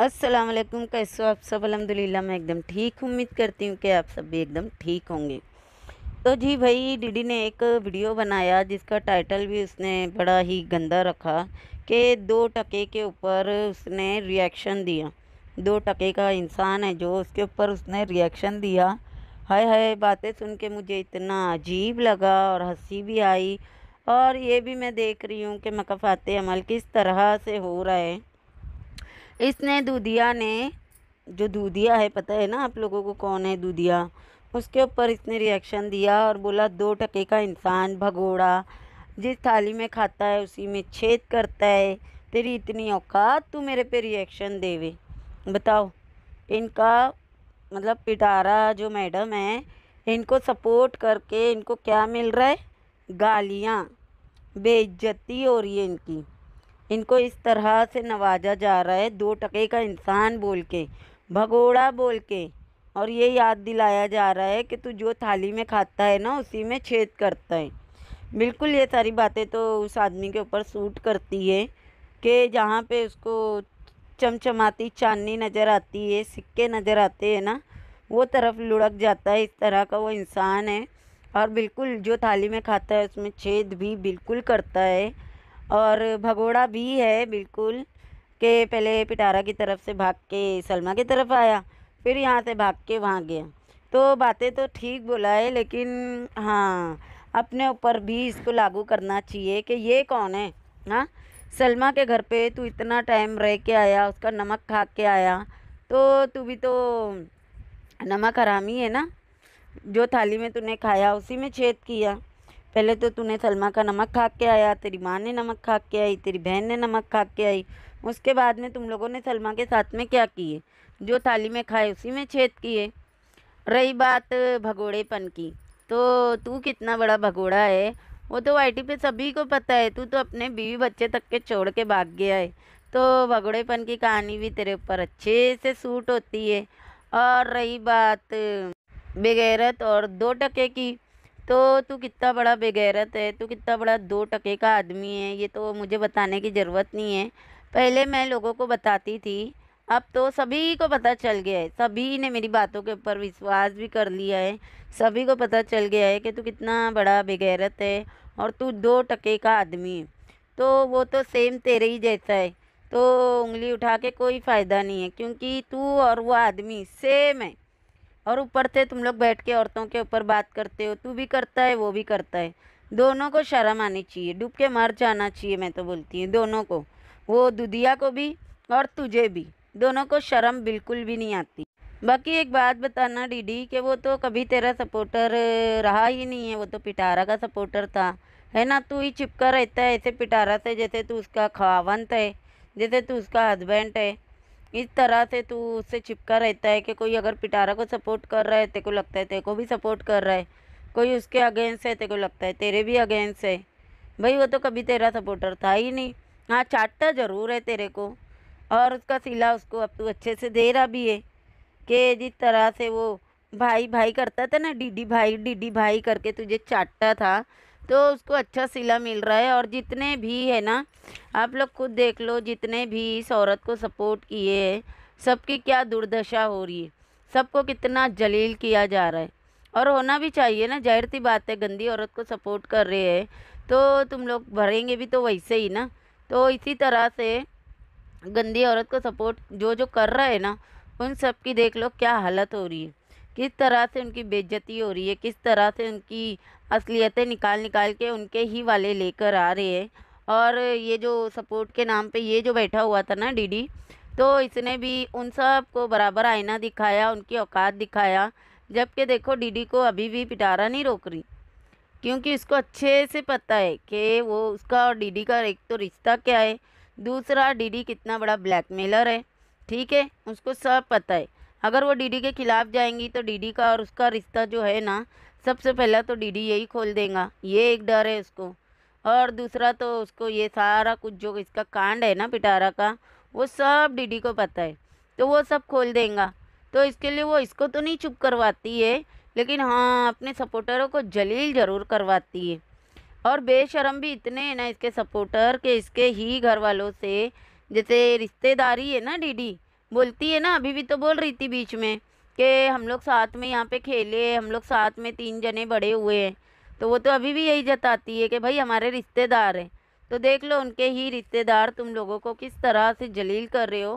अस्सलाम वालेकुम कैसे हो आप सब अलहमदिल्ला मैं एकदम ठीक उम्मीद करती हूँ कि आप सब भी एकदम ठीक होंगे तो जी भाई डीडी ने एक वीडियो बनाया जिसका टाइटल भी उसने बड़ा ही गंदा रखा कि दो टके के ऊपर उसने रिएक्शन दिया दो टके का इंसान है जो उसके ऊपर उसने रिएक्शन दिया हाय हाय बातें सुन के मुझे इतना अजीब लगा और हंसी भी आई और ये भी मैं देख रही हूँ कि मकफ़ात अमल किस तरह से हो रहा है इसने दूधिया ने जो दूधिया है पता है ना आप लोगों को कौन है दूधिया उसके ऊपर इसने रिएक्शन दिया और बोला दो टके का इंसान भगोड़ा जिस थाली में खाता है उसी में छेद करता है तेरी इतनी औकात तू मेरे पे रिएक्शन देवे बताओ इनका मतलब पिटारा जो मैडम है इनको सपोर्ट करके इनको क्या मिल रहा है गालियाँ बेइज्जती हो रही है इनकी इनको इस तरह से नवाजा जा रहा है दो टके का इंसान बोल के भगोड़ा बोल के और ये याद दिलाया जा रहा है कि तू जो थाली में खाता है ना उसी में छेद करता है बिल्कुल ये सारी बातें तो उस आदमी के ऊपर सूट करती है कि जहाँ पे उसको चमचमाती चांदनी नज़र आती है सिक्के नज़र आते हैं ना वो तरफ लुढ़क जाता है इस तरह का वो इंसान है और बिल्कुल जो थाली में खाता है उसमें छेद भी बिल्कुल करता है और भगोड़ा भी है बिल्कुल के पहले पिटारा की तरफ से भाग के सलमा की तरफ आया फिर यहाँ से भाग के वहाँ गया तो बातें तो ठीक बोला है लेकिन हाँ अपने ऊपर भी इसको लागू करना चाहिए कि ये कौन है हाँ सलमा के घर पे तू इतना टाइम रह के आया उसका नमक खा के आया तो तू भी तो नमक हरामी है ना जो थाली में तूने खाया उसी में छेद किया पहले तो तूने सलमा का नमक खा के आया तेरी माँ ने नमक खा के आई तेरी बहन ने नमक खा के आई उसके बाद में तुम लोगों ने सलमा के साथ में क्या किए जो थाली में खाए उसी में छेद किए रही बात भगोड़ेपन की तो तू कितना बड़ा भगोड़ा है वो तो वाई पे सभी को पता है तू तो अपने बीवी बच्चे तक के छोड़ के भाग गया है तो भगोड़ेपन की कहानी भी तेरे ऊपर अच्छे से सूट होती है और रही बात बेगैरत और दो टके की तो तू कितना बड़ा बेगैरत है तू कितना बड़ा दो टके का आदमी है ये तो मुझे बताने की ज़रूरत नहीं है पहले मैं लोगों को बताती थी अब तो सभी को पता चल गया है सभी ने मेरी बातों के ऊपर विश्वास भी कर लिया है सभी को पता चल गया है कि तू कितना बड़ा बेगैरत है और तू दो टके का आदमी है तो वो तो सेम तेरे ही जैसा है तो उंगली उठा के कोई फ़ायदा नहीं है क्योंकि तू और वो आदमी सेम है और ऊपर से तुम लोग बैठ के औरतों के ऊपर बात करते हो तू भी करता है वो भी करता है दोनों को शर्म आनी चाहिए डूब के मर जाना चाहिए मैं तो बोलती हूँ दोनों को वो दुधिया को भी और तुझे भी दोनों को शर्म बिल्कुल भी नहीं आती बाकी एक बात बताना डीडी कि वो तो कभी तेरा सपोर्टर रहा ही नहीं है वो तो पिटारा का सपोर्टर था है ना तू ही चिपका रहता है ऐसे पिटारा से जैसे तू उसका खावंत है जैसे तू उसका हस्बैंड है इस तरह से तू उससे चिपका रहता है कि कोई अगर पिटारा को सपोर्ट कर रहा है तेरे को लगता है तेरे को भी सपोर्ट कर रहा है कोई उसके अगेंस्ट है तेरे को लगता है तेरे भी अगेंस्ट है भाई वो तो कभी तेरा सपोर्टर था ही नहीं हाँ चाटता ज़रूर है तेरे को और उसका सिला उसको अब तू अच्छे से दे रहा भी है कि जिस तरह से वो भाई भाई करता था ना डीडी भाई डीडी भाई करके तुझे चाटता था तो उसको अच्छा सिला मिल रहा है और जितने भी है ना आप लोग खुद देख लो जितने भी इस औरत को सपोर्ट किए हैं सबकी क्या दुर्दशा हो रही है सबको कितना जलील किया जा रहा है और होना भी चाहिए ना जाहिर सी बात है गंदी औरत को सपोर्ट कर रहे हैं तो तुम लोग भरेंगे भी तो वैसे ही ना तो इसी तरह से गंदी औरत को सपोर्ट जो जो कर रहा है ना उन सब की देख लो क्या हालत हो रही है किस तरह से उनकी बेज्जती हो रही है किस तरह से उनकी असलियतें निकाल निकाल के उनके ही वाले लेकर आ रहे हैं और ये जो सपोर्ट के नाम पे ये जो बैठा हुआ था ना डीडी तो इसने भी उन सब को बराबर आईना दिखाया उनकी औकात दिखाया जबकि देखो डीडी को अभी भी पिटारा नहीं रोक रही क्योंकि उसको अच्छे से पता है कि वो उसका और डीडी का एक तो रिश्ता क्या है दूसरा डीडी कितना बड़ा ब्लैकमेलर है ठीक है उसको सब पता है अगर वो डीडी के खिलाफ जाएंगी तो डीडी का और उसका रिश्ता जो है ना सबसे पहला तो डीडी यही खोल देगा ये एक डर है उसको और दूसरा तो उसको ये सारा कुछ जो इसका कांड है ना पिटारा का वो सब डीडी को पता है तो वो सब खोल देगा तो इसके लिए वो इसको तो नहीं चुप करवाती है लेकिन हाँ अपने सपोर्टरों को जलील ज़रूर करवाती है और बेशरम भी इतने हैं ना इसके सपोर्टर के इसके ही घर वालों से जैसे रिश्तेदारी है ना डीडी बोलती है ना अभी भी तो बोल रही थी बीच में कि हम लोग साथ में यहाँ पे खेले हम लोग साथ में तीन जने बड़े हुए हैं तो वो तो अभी भी यही जताती है कि भाई हमारे रिश्तेदार हैं तो देख लो उनके ही रिश्तेदार तुम लोगों को किस तरह से जलील कर रहे हो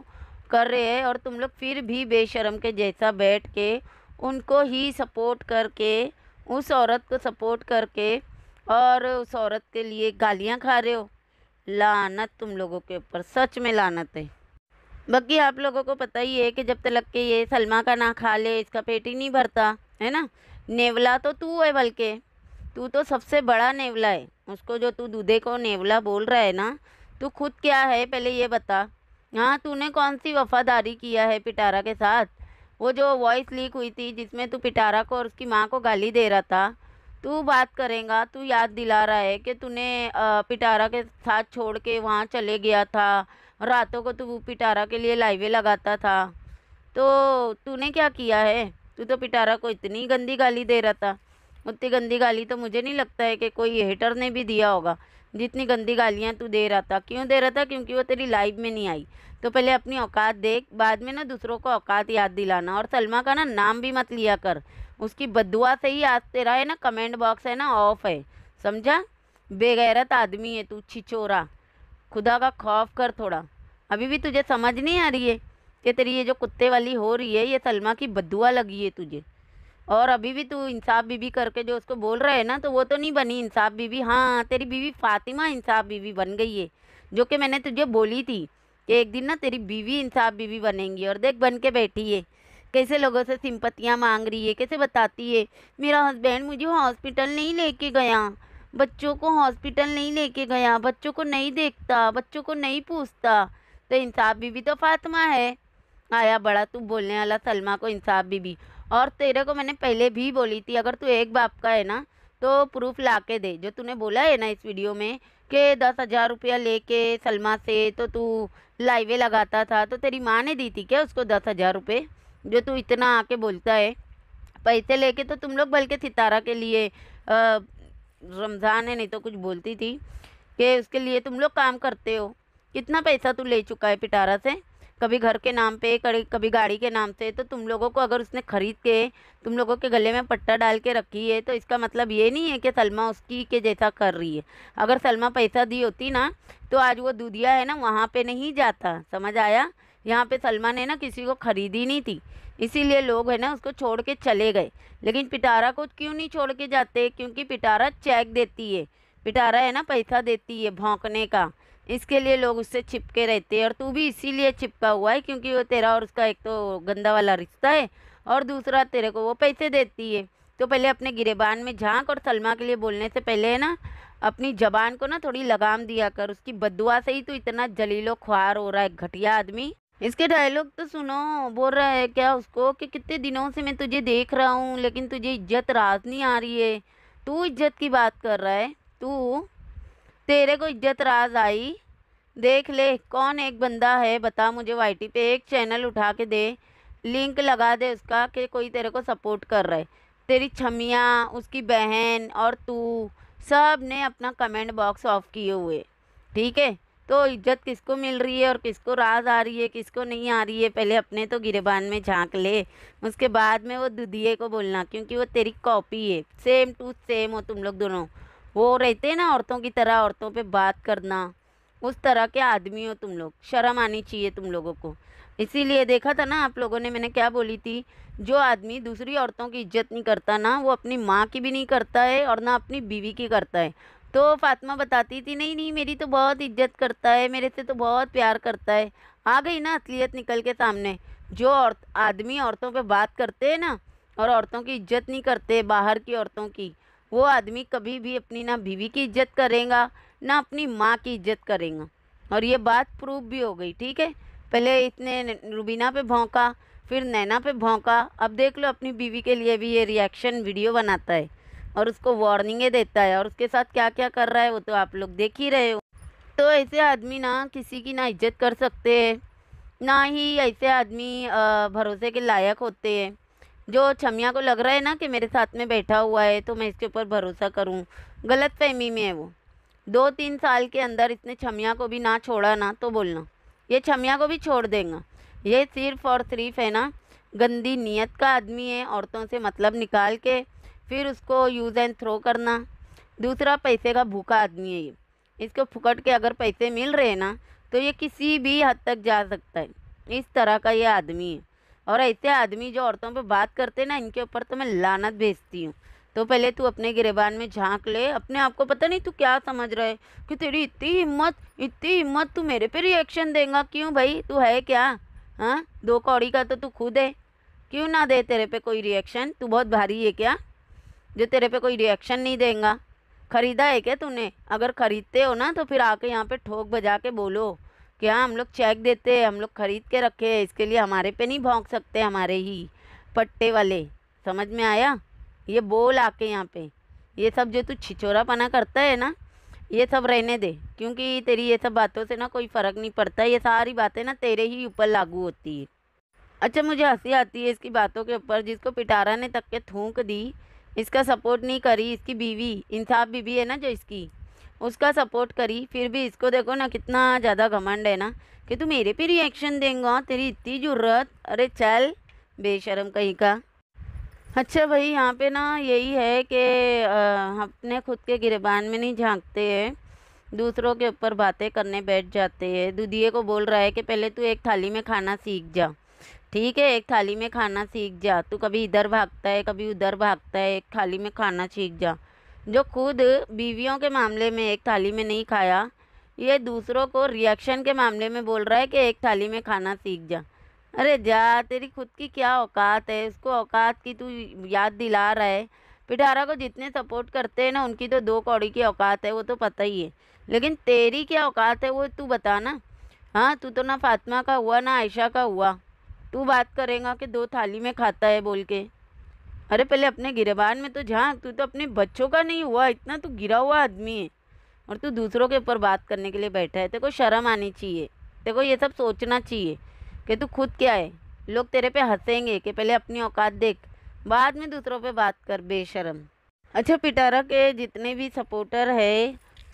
कर रहे हैं और तुम लोग फिर भी बेशरम के जैसा बैठ के उनको ही सपोर्ट करके उस औरत को सपोर्ट करके और उस औरत के लिए गालियाँ खा रहे हो लानत तुम लोगों के ऊपर सच में लानत है बाकी आप लोगों को पता ही है कि जब तक के ये सलमा का ना खा ले इसका पेट ही नहीं भरता है ना नेवला तो तू है बल्कि तू तो सबसे बड़ा नेवला है उसको जो तू दूधे को नेवला बोल रहा है ना तू खुद क्या है पहले ये बता हाँ तूने कौन सी वफादारी किया है पिटारा के साथ वो जो वॉइस लीक हुई थी जिसमें तू पिटारा को और उसकी माँ को गाली दे रहा था तू बात करेगा तू याद दिला रहा है कि तूने पिटारा के साथ छोड़ के वहाँ चले गया था रातों को तू वो पिटारा के लिए लाइवे लगाता था तो तूने क्या किया है तू तो पिटारा को इतनी गंदी गाली दे रहा था उतनी गंदी गाली तो मुझे नहीं लगता है कि कोई हेटर ने भी दिया होगा जितनी गंदी गालियाँ तू दे रहा था क्यों दे रहा था क्योंकि वो तेरी लाइव में नहीं आई तो पहले अपनी औकात देख बाद में ना दूसरों को औकात याद दिलाना और सलमा का ना नाम भी मत लिया कर उसकी बदुआ से ही आज तेरा है ना कमेंट बॉक्स है ना ऑफ है समझा बेगैरत आदमी है तू छिचोरा खुदा का खौफ कर थोड़ा अभी भी तुझे समझ नहीं आ रही है कि तेरी ये जो कुत्ते वाली हो रही है ये सलमा की बदुआ लगी है तुझे और अभी भी तू इंसाफ बीवी करके जो उसको बोल रहा है ना तो वो तो नहीं बनी इंसाफ बीवी हाँ तेरी बीवी फातिमा इंसाफ बीवी बन गई है जो कि मैंने तुझे बोली थी कि एक दिन ना तेरी बीवी इंसाफ बीवी बनेंगी और देख बन के बैठी है कैसे लोगों से सिंपत्तियाँ मांग रही है कैसे बताती है मेरा हस्बैंड मुझे हॉस्पिटल नहीं लेके गया बच्चों को हॉस्पिटल नहीं लेके गया बच्चों को नहीं देखता बच्चों को नहीं पूछता तो इंसाफ बीबी तो फातिमा है आया बड़ा तू बोलने वाला सलमा को इंसाफ बीबी और तेरे को मैंने पहले भी बोली थी अगर तू एक बाप का है ना तो प्रूफ ला के दे जो तूने बोला है ना इस वीडियो में कि दस हज़ार रुपया ले कर सलमा से तो तू लाइवे लगाता था तो तेरी माँ ने दी थी क्या उसको दस हज़ार रुपये जो तू इतना आके बोलता है पैसे लेके तो तुम लोग बल्कि सितारा के लिए रमज़ान है नहीं तो कुछ बोलती थी कि उसके लिए तुम लोग काम करते हो कितना पैसा तू ले चुका है पिटारा से कभी घर के नाम पे कभी गाड़ी के नाम से तो तुम लोगों को अगर उसने ख़रीद के तुम लोगों के गले में पट्टा डाल के रखी है तो इसका मतलब ये नहीं है कि सलमा उसकी के जैसा कर रही है अगर सलमा पैसा दी होती ना तो आज वो दूधिया है ना वहाँ पे नहीं जाता समझ आया यहाँ पे सलमा ने ना किसी को ख़रीदी नहीं थी इसीलिए लोग है ना उसको छोड़ के चले गए लेकिन पिटारा को क्यों नहीं छोड़ के जाते क्योंकि पिटारा चेक देती है पिटारा है ना पैसा देती है भौंकने का इसके लिए लोग उससे छिपके रहते हैं और तू भी इसीलिए छिपका हुआ है क्योंकि वो तेरा और उसका एक तो गंदा वाला रिश्ता है और दूसरा तेरे को वो पैसे देती है तो पहले अपने गिरेबान में झांक और सलमा के लिए बोलने से पहले है ना अपनी जबान को ना थोड़ी लगाम दिया कर उसकी बदुआ से ही तो इतना जलीलो ख्वार हो रहा है घटिया आदमी इसके डायलॉग तो सुनो बोल रहा है क्या उसको कि कितने दिनों से मैं तुझे देख रहा हूँ लेकिन तुझे इज्जत राज नहीं आ रही है तू इज्जत की बात कर रहा है तू तेरे को इज्जत राज आई देख ले कौन एक बंदा है बता मुझे वाईटी पे एक चैनल उठा के दे लिंक लगा दे उसका कि कोई तेरे को सपोर्ट कर रहा है तेरी छमियाँ उसकी बहन और तू सब ने अपना कमेंट बॉक्स ऑफ किए हुए ठीक है तो इज्जत किसको मिल रही है और किसको राज आ रही है किसको नहीं आ रही है पहले अपने तो गिरबान में झांक ले उसके बाद में वो दुधिए को बोलना क्योंकि वो तेरी कॉपी है सेम टू सेम हो तुम लोग दोनों वो रहते हैं ना औरतों की तरह औरतों पे बात करना उस तरह के आदमी हो तुम लोग शर्म आनी चाहिए तुम लोगों को इसीलिए देखा था ना आप लोगों ने मैंने क्या बोली थी जो आदमी दूसरी औरतों की इज्जत नहीं करता ना वो अपनी माँ की भी नहीं करता है और ना अपनी बीवी की करता है तो फातिमा बताती थी नहीं नहीं मेरी तो बहुत इज्जत करता है मेरे से तो बहुत प्यार करता है आ गई ना असलियत निकल के सामने जो और आदमी औरतों पे बात करते हैं ना और औरतों की इज्जत नहीं करते बाहर की औरतों की वो आदमी कभी भी अपनी ना बीवी की इज्जत करेगा ना अपनी माँ की इज्जत करेगा और ये बात प्रूव भी हो गई ठीक है पहले इतने रुबीना पे भौंका फिर नैना पे भौंका अब देख लो अपनी बीवी के लिए भी ये रिएक्शन वीडियो बनाता है और उसको वार्निंगें देता है और उसके साथ क्या क्या कर रहा है वो तो आप लोग देख ही रहे हो तो ऐसे आदमी ना किसी की ना इज्जत कर सकते हैं ना ही ऐसे आदमी भरोसे के लायक होते हैं जो छमिया को लग रहा है ना कि मेरे साथ में बैठा हुआ है तो मैं इसके ऊपर भरोसा करूँ गलत फहमी में है वो दो तीन साल के अंदर इसने छमिया को भी ना छोड़ा ना तो बोलना ये छमिया को भी छोड़ देगा ये सिर्फ और सिर्फ है ना गंदी नीयत का आदमी है औरतों से मतलब निकाल के फिर उसको यूज़ एंड थ्रो करना दूसरा पैसे का भूखा आदमी है ये इसको फुकट के अगर पैसे मिल रहे हैं ना तो ये किसी भी हद तक जा सकता है इस तरह का ये आदमी है और ऐसे आदमी जो औरतों पे बात करते हैं ना इनके ऊपर तो मैं लानत भेजती हूँ तो पहले तू अपने गिरबान में झांक ले अपने आप को पता नहीं तू क्या समझ रहे कि तेरी इतनी हिम्मत इतनी हिम्मत तू मेरे पे रिएक्शन देगा क्यों भाई तू है क्या हाँ दो कौड़ी का तो तू खुद है क्यों ना दे तेरे पे कोई रिएक्शन तू बहुत भारी है क्या जो तेरे पे कोई रिएक्शन नहीं देगा ख़रीदा है क्या तूने अगर ख़रीदते हो ना तो फिर आके यहाँ पे ठोक बजा के बोलो कि हाँ हम लोग चेक देते हैं हम लोग ख़रीद के रखे हैं इसके लिए हमारे पे नहीं भोंक सकते हमारे ही पट्टे वाले समझ में आया ये बोल आके यहाँ पे ये सब जो तू पना करता है ना ये सब रहने दे क्योंकि तेरी ये सब बातों से ना कोई फ़र्क नहीं पड़ता ये सारी बातें ना तेरे ही ऊपर लागू होती है अच्छा मुझे हंसी आती है इसकी बातों के ऊपर जिसको पिटारा ने तक के थूक दी इसका सपोर्ट नहीं करी इसकी बीवी इंसाफ बीवी है ना जो इसकी उसका सपोर्ट करी फिर भी इसको देखो ना कितना ज़्यादा घमंड है ना कि तू मेरे पे रिएक्शन देगा तेरी इतनी जरूरत अरे चल बेशरम कहीं का अच्छा भाई यहाँ पे ना यही है कि अपने खुद के गिरबान में नहीं झांकते हैं दूसरों के ऊपर बातें करने बैठ जाते हैं दुधिए को बोल रहा है कि पहले तू एक थाली में खाना सीख जा ठीक है एक थाली में खाना सीख जा तू कभी इधर भागता है कभी उधर भागता है एक थाली में खाना सीख जा जो खुद बीवियों के मामले में एक थाली में नहीं खाया ये दूसरों को रिएक्शन के मामले में बोल रहा है कि एक थाली में खाना सीख जा अरे जा तेरी खुद की क्या औकात है उसको औकात की तू याद दिला रहा है पिटारा को जितने सपोर्ट करते हैं ना उनकी तो दो कौड़ी की औकात है वो तो पता ही है लेकिन तेरी क्या औकात है वो तू बता ना हाँ तू तो ना फातिमा का हुआ ना आयशा का हुआ तू बात करेगा कि दो थाली में खाता है बोल के अरे पहले अपने गिरबान में तो झाँक तू तो अपने बच्चों का नहीं हुआ इतना तू तो गिरा हुआ आदमी है और तू दूसरों के ऊपर बात करने के लिए बैठा है तेको शर्म आनी चाहिए तेको ये सब सोचना चाहिए कि तू खुद क्या है लोग तेरे पे हंसेंगे कि पहले अपनी औकात देख बाद में दूसरों पे बात कर बेशरम अच्छा पिटारा के जितने भी सपोर्टर है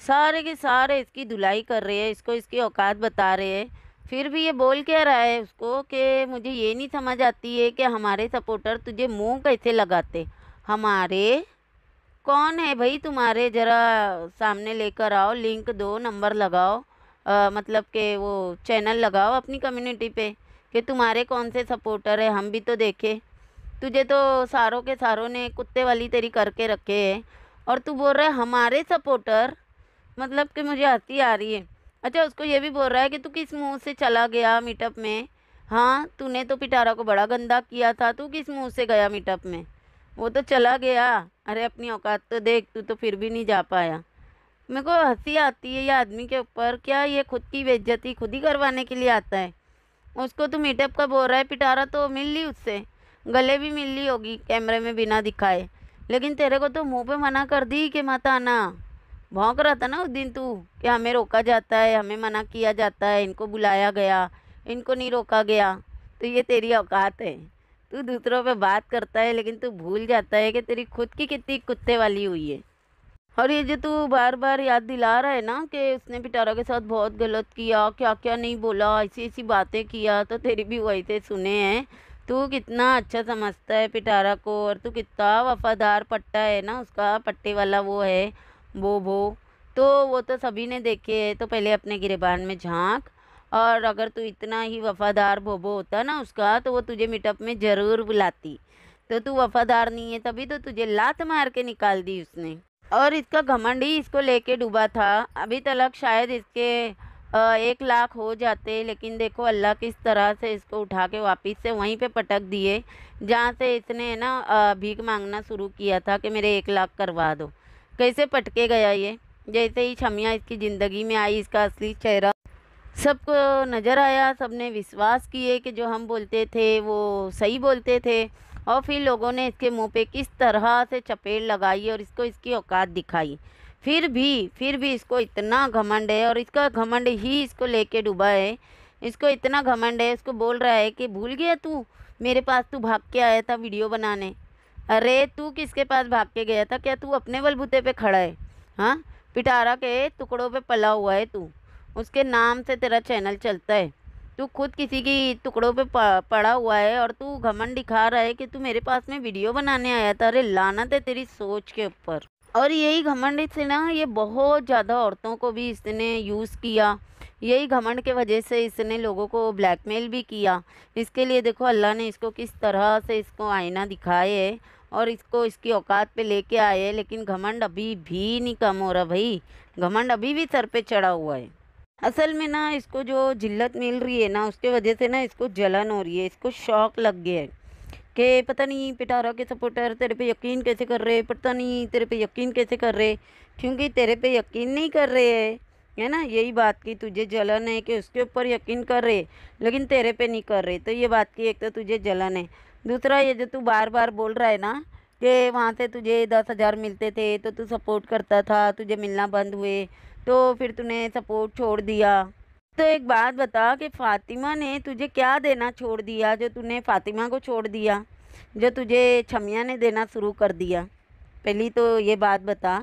सारे के सारे इसकी धुलाई कर रहे हैं इसको इसकी औकात बता रहे हैं फिर भी ये बोल आ रहा है उसको कि मुझे ये नहीं समझ आती है कि हमारे सपोर्टर तुझे मुंह कैसे लगाते हमारे कौन है भाई तुम्हारे ज़रा सामने लेकर आओ लिंक दो नंबर लगाओ आ, मतलब कि वो चैनल लगाओ अपनी कम्युनिटी पे कि तुम्हारे कौन से सपोर्टर है हम भी तो देखें तुझे तो सारों के सारों ने कुत्ते वाली तेरी करके रखे है और तू बोल रहा है हमारे सपोर्टर मतलब कि मुझे हंसी आ रही है अच्छा उसको ये भी बोल रहा है कि तू किस मुंह से चला गया मीटअप में हाँ तूने तो पिटारा को बड़ा गंदा किया था तू किस मुंह से गया मीटअप में वो तो चला गया अरे अपनी औकात तो देख तू तो फिर भी नहीं जा पाया मेरे को हंसी आती है ये आदमी के ऊपर क्या ये खुद की बेज्जती खुद ही करवाने के लिए आता है उसको तो मीटअप का बोल रहा है पिटारा तो मिल ली उससे गले भी मिल ली होगी कैमरे में बिना दिखाए लेकिन तेरे को तो मुंह पे मना कर दी कि मत आना भौंक रहा था ना उस दिन तू कि हमें रोका जाता है हमें मना किया जाता है इनको बुलाया गया इनको नहीं रोका गया तो ये तेरी औकात है तू दूसरों पे बात करता है लेकिन तू भूल जाता है कि तेरी खुद की कितनी कुत्ते वाली हुई है और ये जो तू बार बार याद दिला रहा है ना कि उसने पिटारा के साथ बहुत गलत किया क्या क्या नहीं बोला ऐसी ऐसी बातें किया तो तेरी भी वही से सुने हैं तू कितना अच्छा समझता है पिटारा को और तू कितना वफादार पट्टा है ना उसका पट्टे वाला वो है वो वो तो वो तो सभी ने देखे है तो पहले अपने गिरेबान में झांक और अगर तू इतना ही वफ़ादार भोबो होता ना उसका तो वो तुझे मीटअप में ज़रूर बुलाती तो तू वफ़ादार नहीं है तभी तो तुझे लात मार के निकाल दी उसने और इसका घमंड ही इसको लेके डूबा था अभी तलक शायद इसके एक लाख हो जाते लेकिन देखो अल्लाह किस तरह से इसको उठा के वापस से वहीं पे पटक दिए जहाँ से इसने ना भीख मांगना शुरू किया था कि मेरे एक लाख करवा दो कैसे पटके गया ये जैसे ही छमिया इसकी ज़िंदगी में आई इसका असली चेहरा सबको नज़र आया सब ने विश्वास किए कि जो हम बोलते थे वो सही बोलते थे और फिर लोगों ने इसके मुंह पे किस तरह से चपेट लगाई और इसको इसकी औकात दिखाई फिर भी फिर भी इसको इतना घमंड है और इसका घमंड ही इसको लेके डूबा है इसको इतना घमंड है इसको बोल रहा है कि भूल गया तू मेरे पास तू भाग के आया था वीडियो बनाने अरे तू किसके पास भाग के गया था क्या तू अपने बलबूते पे खड़ा है हाँ पिटारा के टुकड़ों पे पला हुआ है तू उसके नाम से तेरा चैनल चलता है तू खुद किसी की टुकड़ों पे पड़ा हुआ है और तू घमन दिखा रहा है कि तू मेरे पास में वीडियो बनाने आया था अरे लानत है तेरी सोच के ऊपर और यही घमंड से ना ये बहुत ज़्यादा औरतों को भी इसने यूज़ किया यही घमंड के वजह से इसने लोगों को ब्लैकमेल भी किया इसके लिए देखो अल्लाह ने इसको किस तरह से इसको आईना दिखाए है और इसको इसकी औकात पे लेके आए है लेकिन घमंड अभी भी नहीं कम हो रहा भाई घमंड अभी भी सर पे चढ़ा हुआ है असल में ना इसको जो जिल्लत मिल रही है ना उसके वजह से ना इसको जलन हो रही है इसको शौक लग गया है कि पता नहीं पिटारा के सपोर्टर तेरे पे यकीन कैसे कर रहे पता नहीं तेरे पे यकीन कैसे कर रहे क्योंकि तेरे पे यकीन नहीं कर रहे है है ना यही बात की तुझे जलन है कि उसके ऊपर यकीन कर रहे लेकिन तेरे पे नहीं कर रहे तो ये बात की एक तो तुझे जलन है दूसरा ये जो तू बार बार बोल रहा है ना कि वहाँ से तुझे दस हज़ार मिलते थे तो तू सपोर्ट करता था तुझे मिलना बंद हुए तो फिर तूने सपोर्ट छोड़ दिया तो एक बात बता कि फ़ातिमा ने तुझे क्या देना छोड़ दिया जो तूने फ़ातिमा को छोड़ दिया जो तुझे छमिया ने देना शुरू कर दिया पहली तो ये बात बता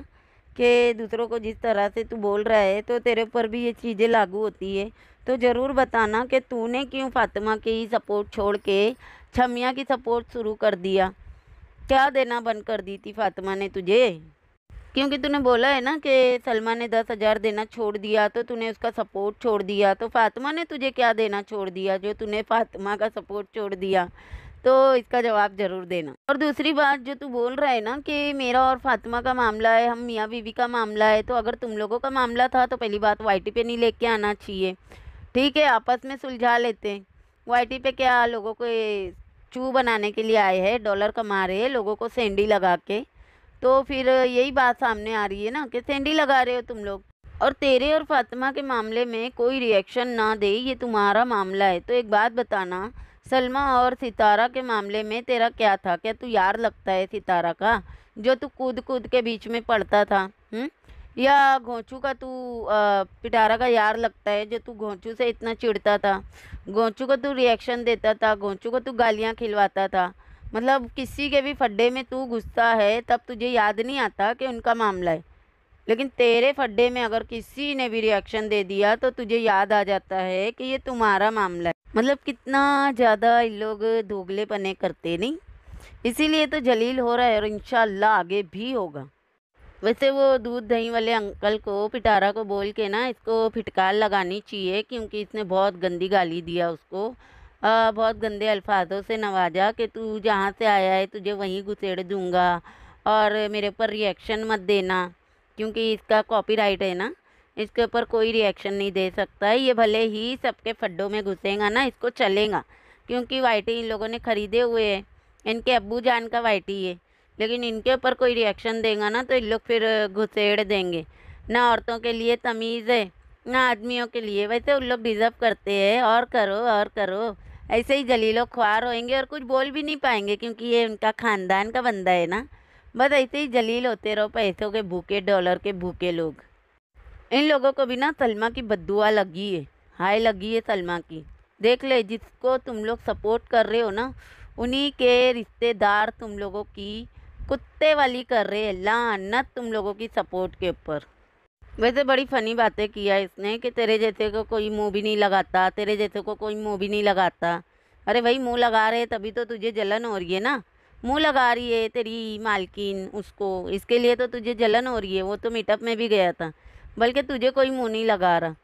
कि दूसरों को जिस तरह से तू बोल रहा है तो तेरे ऊपर भी ये चीज़ें लागू होती है तो ज़रूर बताना कि तूने क्यों फातिमा की ही सपोर्ट छोड़ के छमिया की सपोर्ट शुरू कर दिया क्या देना बंद कर दी थी फातिमा ने तुझे क्योंकि तूने बोला है ना कि सलमा ने दस हज़ार देना छोड़ दिया तो तूने उसका सपोर्ट छोड़ दिया तो फातिमा ने तुझे क्या देना छोड़ दिया जो तूने फातिमा का सपोर्ट छोड़ दिया तो इसका जवाब ज़रूर देना और दूसरी बात जो तू बोल रहा है ना कि मेरा और फातिमा का मामला है हम मियाँ बीवी का मामला है तो अगर तुम लोगों का मामला था तो पहली बात वाई पे नहीं लेके आना चाहिए ठीक है आपस में सुलझा लेते हैं टी पे क्या लोगों को चू बनाने के लिए आए हैं डॉलर कमा रहे हैं लोगों को सेंडी लगा के तो फिर यही बात सामने आ रही है ना कि सेंडी लगा रहे हो तुम लोग और तेरे और फातिमा के मामले में कोई रिएक्शन ना दे ये तुम्हारा मामला है तो एक बात बताना सलमा और सितारा के मामले में तेरा क्या था क्या तू यार लगता है सितारा का जो तू कूद कूद के बीच में पड़ता था हुँ? हम्म? या घोंचू का तू पिटारा का यार लगता है जो तू घोंचू से इतना चिढ़ता था घोंचू को तू रिएक्शन देता था घोंचू को तू गालियाँ खिलवाता था मतलब किसी के भी फड्डे में तू घुसता है तब तुझे याद नहीं आता कि उनका मामला है लेकिन तेरे फड्डे में अगर किसी ने भी रिएक्शन दे दिया तो तुझे याद आ जाता है कि ये तुम्हारा मामला है मतलब कितना ज़्यादा इन लोग दोगले पने करते नहीं इसीलिए तो जलील हो रहा है और इन आगे भी होगा वैसे वो दूध दही वाले अंकल को पिटारा को बोल के ना इसको फिटकार लगानी चाहिए क्योंकि इसने बहुत गंदी गाली दिया उसको आ, बहुत गंदे अल्फाजों से नवाजा कि तू जहाँ से आया है तुझे वहीं घुसेड़ दूँगा और मेरे ऊपर रिएक्शन मत देना क्योंकि इसका कॉपीराइट है ना इसके ऊपर कोई रिएक्शन नहीं दे सकता है ये भले ही सबके फड्डों में घुसेगा ना इसको चलेगा क्योंकि वाइटी इन लोगों ने ख़रीदे हुए हैं इनके अबू जान का वाइटी है लेकिन इनके ऊपर कोई रिएक्शन देगा ना तो इन लोग फिर घुसेड़ देंगे ना औरतों के लिए तमीज़ है ना आदमियों के लिए वैसे उन लोग डिज़र्व करते हैं और करो और करो ऐसे ही जलीलो ख्वार होएंगे और कुछ बोल भी नहीं पाएंगे क्योंकि ये उनका ख़ानदान का बंदा है ना बस ऐसे ही जलील होते रहो पैसों के भूखे डॉलर के भूखे लोग इन लोगों को भी ना सलमा की बदुआ लगी है हाय लगी है सलमा की देख ले जिसको तुम लोग सपोर्ट कर रहे हो ना उन्हीं के रिश्तेदार तुम लोगों की कुत्ते वाली कर रहे हैं लानत तुम लोगों की सपोर्ट के ऊपर वैसे बड़ी फ़नी बातें किया इसने कि तेरे जैसे को कोई मुँह भी नहीं लगाता तेरे जैसे को कोई मुँह भी नहीं लगाता अरे भाई मुँह लगा रहे तभी तो तुझे जलन हो रही है ना मुंह लगा रही है तेरी मालकिन उसको इसके लिए तो तुझे जलन हो रही है वो तो मीटअप में भी गया था बल्कि तुझे कोई मुंह नहीं लगा रहा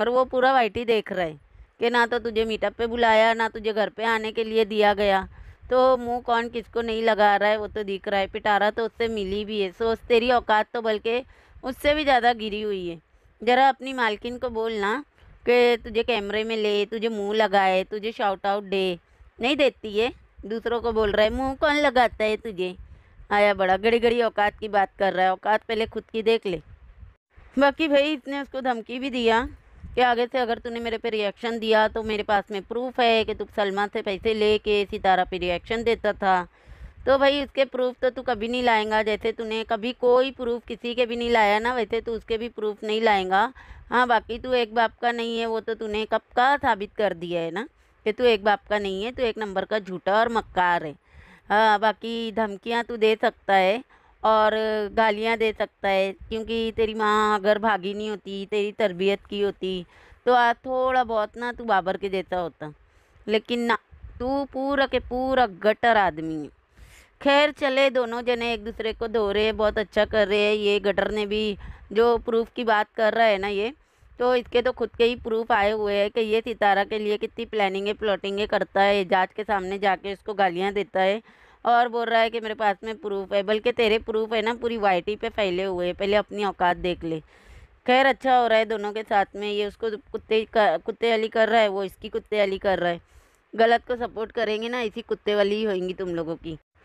और वो पूरा वाइटी देख रहा है कि ना तो तुझे मीटअप पे बुलाया ना तुझे घर पे आने के लिए दिया गया तो मुंह कौन किसको नहीं लगा रहा है वो तो दिख रहा है पिटारा तो उससे मिली भी है सोच तेरी औकात तो बल्कि उससे भी ज़्यादा गिरी हुई है ज़रा अपनी मालकिन को बोलना कि तुझे कैमरे में ले तुझे मुँह लगाए तुझे शॉर्ट आउट दे नहीं देती है दूसरों को बोल रहा है मुंह कौन लगाता है तुझे आया बड़ा घड़ी घड़ी औकात की बात कर रहा है औकात पहले खुद की देख ले बाकी भाई इसने उसको धमकी भी दिया कि आगे से अगर तूने मेरे पे रिएक्शन दिया तो मेरे पास में प्रूफ है कि तू सलमा से पैसे ले के सितारा पे रिएक्शन देता था तो भाई उसके प्रूफ तो तू कभी नहीं लाएगा जैसे तूने कभी कोई प्रूफ किसी के भी नहीं लाया ना वैसे तू उसके भी प्रूफ नहीं लाएगा हाँ बाकी तू एक बाप का नहीं है वो तो तूने कब का साबित कर दिया है ना कि तू एक बाप का नहीं है तो एक नंबर का झूठा और मक्कार है हाँ बाकी धमकियाँ तू दे सकता है और गालियाँ दे सकता है क्योंकि तेरी माँ अगर भागी नहीं होती तेरी तरबियत की होती तो आज थोड़ा बहुत ना तू बाबर के देता होता लेकिन ना तू पूरा के पूरा गटर आदमी है खैर चले दोनों जने एक दूसरे को धो रहे बहुत अच्छा कर रहे हैं ये गटर ने भी जो प्रूफ की बात कर रहा है ना ये तो इसके तो खुद के ही प्रूफ आए हुए हैं कि ये सितारा के लिए कितनी प्लानिंगें प्लॉटिंग करता है एजाज के सामने जाके उसको गालियाँ देता है और बोल रहा है कि मेरे पास में प्रूफ है बल्कि तेरे प्रूफ है ना पूरी वाइटी पे फैले हुए हैं पहले अपनी औकात देख ले खैर अच्छा हो रहा है दोनों के साथ में ये उसको कुत्ते कुत्ते अली कर रहा है वो इसकी कुत्ते अली कर रहा है गलत को सपोर्ट करेंगे ना इसी कुत्ते वाली ही होंगी तुम लोगों की